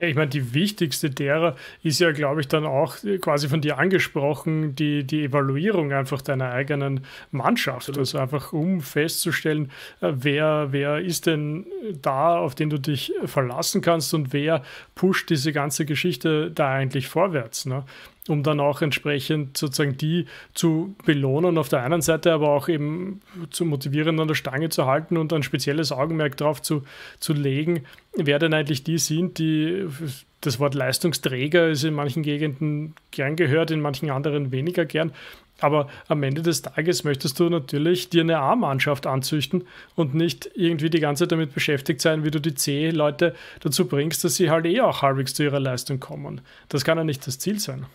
Ja, ich meine, die wichtigste derer ist ja, glaube ich, dann auch quasi von dir angesprochen, die, die Evaluierung einfach deiner eigenen Mannschaft. Absolut. Also einfach, um festzustellen, äh, wer, wer ist denn da, auf den du dich verlassen kannst und wer pusht diese ganze Geschichte da eigentlich vorwärts. Ne? um dann auch entsprechend sozusagen die zu belohnen auf der einen Seite, aber auch eben zu motivieren, an der Stange zu halten und ein spezielles Augenmerk darauf zu, zu legen, wer denn eigentlich die sind, die das Wort Leistungsträger ist in manchen Gegenden gern gehört, in manchen anderen weniger gern. Aber am Ende des Tages möchtest du natürlich dir eine A-Mannschaft anzüchten und nicht irgendwie die ganze Zeit damit beschäftigt sein, wie du die C-Leute dazu bringst, dass sie halt eh auch halbwegs zu ihrer Leistung kommen. Das kann ja nicht das Ziel sein.